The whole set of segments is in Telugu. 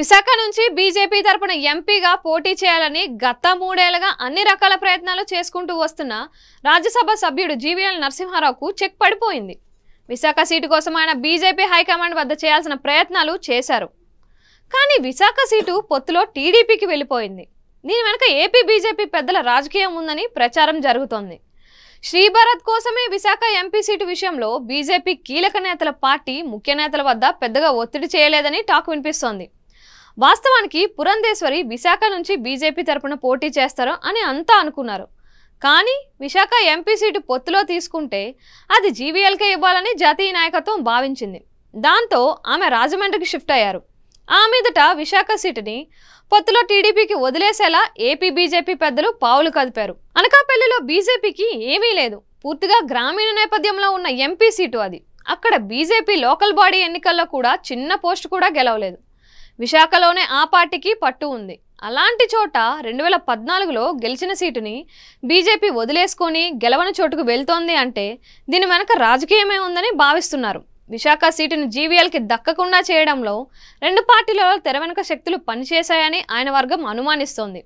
విశాఖ నుంచి బీజేపీ తరపున ఎంపీగా పోటీ చేయాలని గత మూడేళ్లుగా అన్ని రకాల ప్రయత్నాలు చేసుకుంటూ వస్తున్న రాజ్యసభ సభ్యుడు జీవీఎల్ నరసింహారావుకు చెక్ పడిపోయింది విశాఖ సీటు కోసం ఆయన బీజేపీ హైకమాండ్ వద్ద చేయాల్సిన ప్రయత్నాలు చేశారు కానీ విశాఖ సీటు పొత్తులో టీడీపీకి వెళ్ళిపోయింది దీని వెనుక ఏపీ బీజేపీ పెద్దల రాజకీయం ఉందని ప్రచారం జరుగుతోంది శ్రీభారత్ కోసమే విశాఖ ఎంపీ సీటు విషయంలో బీజేపీ కీలక నేతల పార్టీ ముఖ్య నేతల వద్ద పెద్దగా ఒత్తిడి చేయలేదని టాక్ వినిపిస్తోంది వాస్తవానికి పురంధేశ్వరి విశాఖ నుంచి బీజేపీ తరపున పోటీ చేస్తారు అని అంతా అనుకున్నారు కానీ విశాఖ ఎంపీ సీటు పొత్తులో తీసుకుంటే అది జీవీఎల్కే ఇవ్వాలని జాతీయ నాయకత్వం భావించింది దాంతో ఆమె రాజమండ్రికి షిఫ్ట్ అయ్యారు ఆ మీదట విశాఖ సీటుని పొత్తులో టీడీపీకి వదిలేసేలా ఏపీ బీజేపీ పెద్దలు పావులు కదిపారు అనకాపల్లిలో బీజేపీకి ఏమీ లేదు పూర్తిగా గ్రామీణ నేపథ్యంలో ఉన్న ఎంపీ సీటు అది అక్కడ బీజేపీ లోకల్ బాడీ ఎన్నికల్లో కూడా చిన్న పోస్ట్ కూడా గెలవలేదు విశాఖలోనే ఆ పార్టీకి పట్టు ఉంది అలాంటి చోట రెండు వేల పద్నాలుగులో గెలిచిన సీటుని బీజేపీ వదిలేసుకొని గెలవని చోటుకు వెళ్తోంది అంటే దీని వెనక రాజకీయమే ఉందని భావిస్తున్నారు విశాఖ సీటును జీవీఎల్కి దక్కకుండా చేయడంలో రెండు పార్టీలలో తెరవెనుక శక్తులు పనిచేశాయని ఆయన వర్గం అనుమానిస్తోంది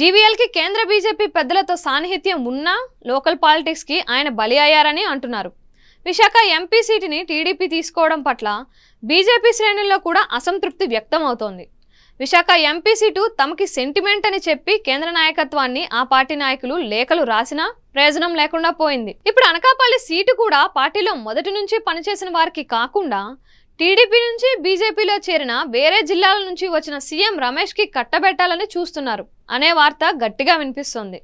జీవీఎల్కి కేంద్ర బీజేపీ పెద్దలతో సాన్నిహిత్యం ఉన్నా లోకల్ పాలిటిక్స్కి ఆయన బలి అయ్యారని అంటున్నారు విశాఖ ఎంపీ సీటుని టీడీపీ తీసుకోవడం పట్ల బీజేపీ శ్రేణుల్లో కూడా అసంతృప్తి వ్యక్తం అవుతోంది విశాఖ ఎంపీ సీటు తమకి సెంటిమెంట్ అని చెప్పి కేంద్ర నాయకత్వాన్ని ఆ పార్టీ నాయకులు లేఖలు రాసినా ప్రయోజనం లేకుండా పోయింది ఇప్పుడు అనకాపల్లి సీటు కూడా పార్టీలో మొదటి నుంచి పనిచేసిన వారికి కాకుండా టీడీపీ నుంచి బీజేపీలో చేరిన వేరే జిల్లాల నుంచి వచ్చిన సీఎం రమేష్కి కట్టబెట్టాలని చూస్తున్నారు అనే వార్త గట్టిగా వినిపిస్తోంది